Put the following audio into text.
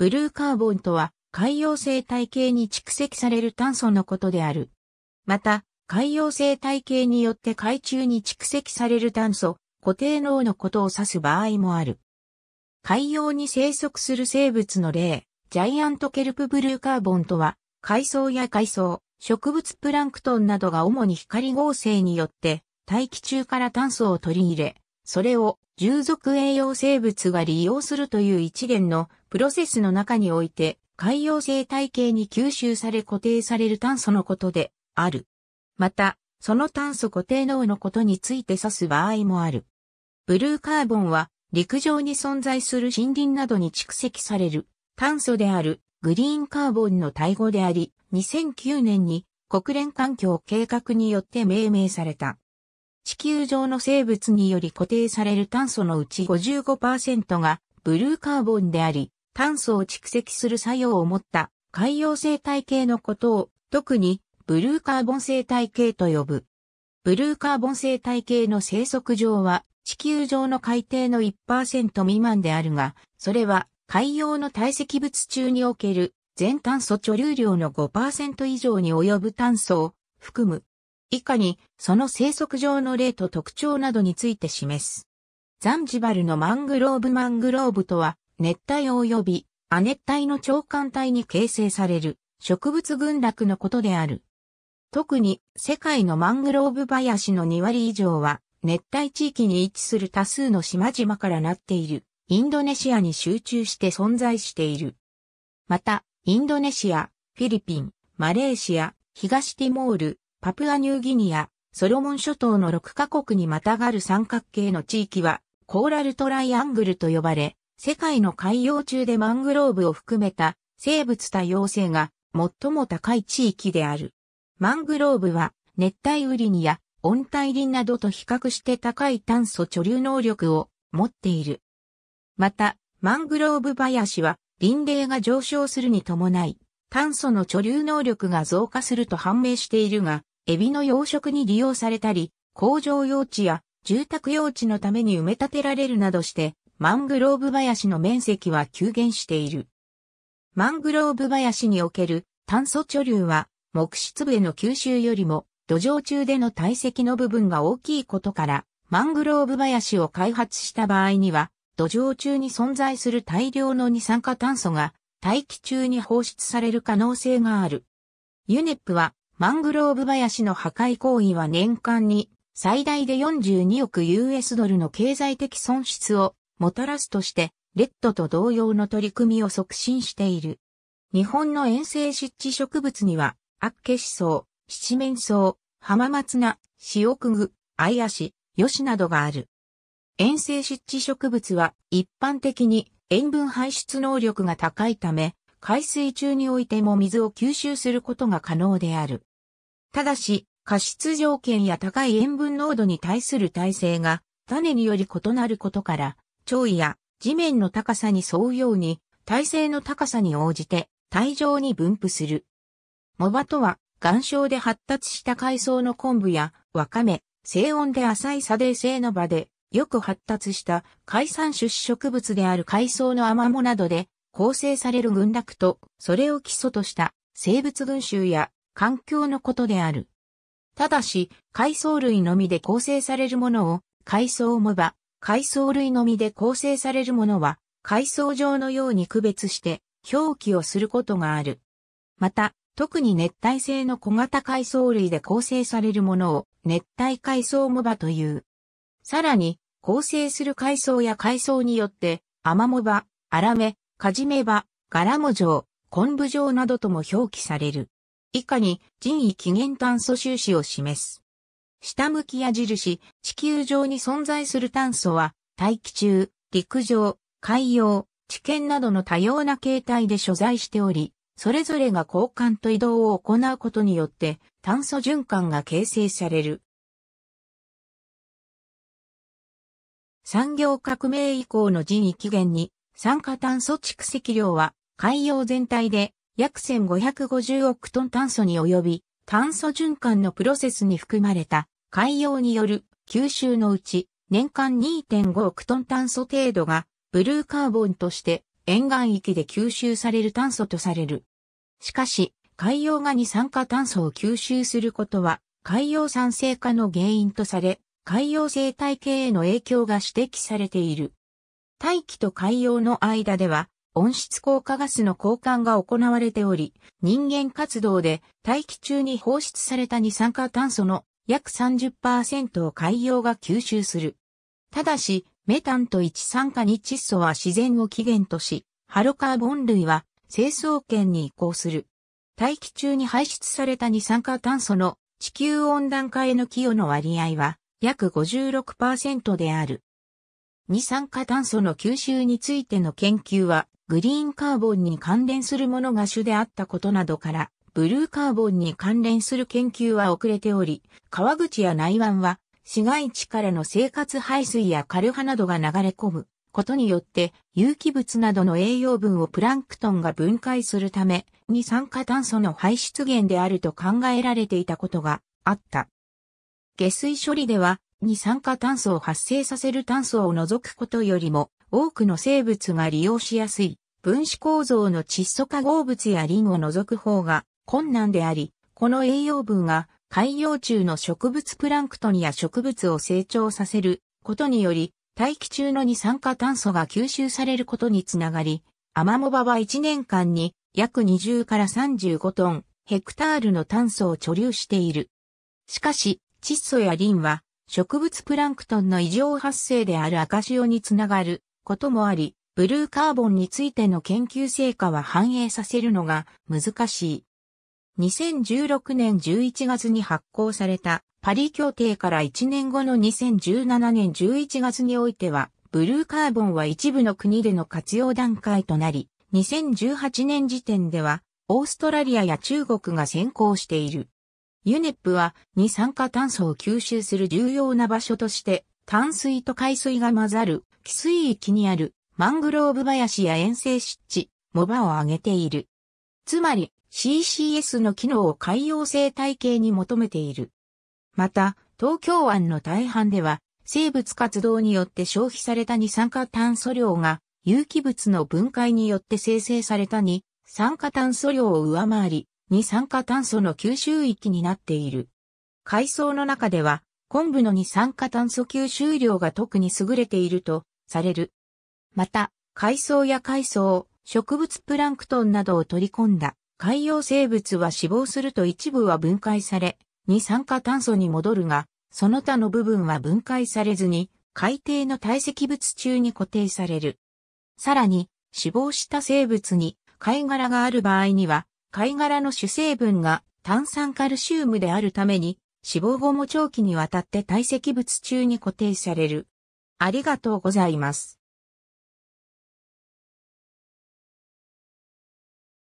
ブルーカーボンとは海洋生態系に蓄積される炭素のことである。また、海洋生態系によって海中に蓄積される炭素、固定脳のことを指す場合もある。海洋に生息する生物の例、ジャイアントケルプブルーカーボンとは、海藻や海藻、植物プランクトンなどが主に光合成によって、大気中から炭素を取り入れ、それを従属栄養生物が利用するという一連のプロセスの中において、海洋生態系に吸収され固定される炭素のことである。また、その炭素固定脳のことについて指す場合もある。ブルーカーボンは陸上に存在する森林などに蓄積される炭素であるグリーンカーボンの対語であり、2009年に国連環境計画によって命名された。地球上の生物により固定される炭素のうち55%がブルーカーボンであり、炭素を蓄積する作用を持った海洋生態系のことを特にブルーカーボン生態系と呼ぶ。ブルーカーボン生態系の生息上は地球上の海底の1%未満であるが、それは海洋の堆積物中における全炭素貯留量の5%以上に及ぶ炭素を含む以下に、その生息上の例と特徴などについて示す。ザンジバルのマングローブマングローブとは、熱帯及び亜熱帯の長官帯に形成される植物群落のことである。特に世界のマングローブ林の2割以上は熱帯地域に位置する多数の島々からなっているインドネシアに集中して存在している。また、インドネシア、フィリピン、マレーシア、東ティモール、パプアニューギニア、ソロモン諸島の6カ国にまたがる三角形の地域は、コーラルトライアングルと呼ばれ、世界の海洋中でマングローブを含めた生物多様性が最も高い地域である。マングローブは熱帯雨林や温帯林などと比較して高い炭素貯留能力を持っている。また、マングローブ林は林齢が上昇するに伴い、炭素の貯留能力が増加すると判明しているが、エビの養殖に利用されたり、工場用地や住宅用地のために埋め立てられるなどして、マングローブ林の面積は急減している。マングローブ林における炭素貯留は、木質部への吸収よりも土壌中での堆積の部分が大きいことから、マングローブ林を開発した場合には、土壌中に存在する大量の二酸化炭素が大気中に放出される可能性がある。ユネップはマングローブ林の破壊行為は年間に最大で42億 US ドルの経済的損失をもたらすとして、レッドと同様の取り組みを促進している。日本の遠征湿地植物には、アッケシソウ、七面草、浜松菜、塩くぐ、アイアシ、ヨシなどがある。遠征湿地植物は一般的に塩分排出能力が高いため、海水中においても水を吸収することが可能である。ただし、過失条件や高い塩分濃度に対する耐性が種により異なることから、潮位や地面の高さに沿うように、耐性の高さに応じて、体状に分布する。藻場とは、岩礁で発達した海藻の昆布や、わかめ、静音で浅い砂泥性の場で、よく発達した海産出植物である海藻のアマモなどで構成される群落と、それを基礎とした生物群衆や環境のことである。ただし、海藻類のみで構成されるものを、海藻藻場、海藻類のみで構成されるものは、海藻状のように区別して表記をすることがある。また、特に熱帯性の小型海藻類で構成されるものを熱帯海藻藻場という。さらに、構成する海藻や海藻によって、アマモ場、アラメ、カジメ場、ガラモ状、昆布状などとも表記される。以下に人為起源炭素収支を示す。下向き矢印、地球上に存在する炭素は、大気中、陸上、海洋、地検などの多様な形態で所在しており、それぞれが交換と移動を行うことによって炭素循環が形成される。産業革命以降の人為起源に酸化炭素蓄積量は海洋全体で約1550億トン炭素に及び、炭素循環のプロセスに含まれた海洋による吸収のうち年間2.5億トン炭素程度がブルーカーボンとして沿岸域で吸収される炭素とされる。しかし、海洋が二酸化炭素を吸収することは海洋酸性化の原因とされ、海洋生態系への影響が指摘されている。大気と海洋の間では温室効果ガスの交換が行われており、人間活動で大気中に放出された二酸化炭素の約30%を海洋が吸収する。ただし、メタンと一酸化二窒素は自然を起源とし、ハロカーボン類は成層圏に移行する。大気中に排出された二酸化炭素の地球温暖化への寄与の割合は約56%である。二酸化炭素の吸収についての研究はグリーンカーボンに関連するものが主であったことなどから、ブルーカーボンに関連する研究は遅れており、川口や内湾は市街地からの生活排水やカルハなどが流れ込むことによって有機物などの栄養分をプランクトンが分解するため二酸化炭素の排出源であると考えられていたことがあった。下水処理では二酸化炭素を発生させる炭素を除くことよりも多くの生物が利用しやすい分子構造の窒素化合物やリンを除く方が困難であり、この栄養分が海洋中の植物プランクトンや植物を成長させることにより、大気中の二酸化炭素が吸収されることにつながり、アマモバは1年間に約20から35トン、ヘクタールの炭素を貯留している。しかし、窒素やリンは植物プランクトンの異常発生である赤潮につながることもあり、ブルーカーボンについての研究成果は反映させるのが難しい。2016年11月に発行されたパリ協定から1年後の2017年11月においては、ブルーカーボンは一部の国での活用段階となり、2018年時点では、オーストラリアや中国が先行している。ユネップは二酸化炭素を吸収する重要な場所として、淡水と海水が混ざる汽水域にあるマングローブ林や遠征湿地、藻場を挙げている。つまり CCS の機能を海洋生態系に求めている。また、東京湾の大半では生物活動によって消費された二酸化炭素量が有機物の分解によって生成された二酸化炭素量を上回り、二酸化炭素の吸収域になっている。海藻の中では、昆布の二酸化炭素吸収量が特に優れているとされる。また、海藻や海藻、植物プランクトンなどを取り込んだ海洋生物は死亡すると一部は分解され、二酸化炭素に戻るが、その他の部分は分解されずに、海底の堆積物中に固定される。さらに、死亡した生物に貝殻がある場合には、貝殻の主成分が炭酸カルシウムであるために、死亡後も長期にわたって堆積物中に固定される。ありがとうございます。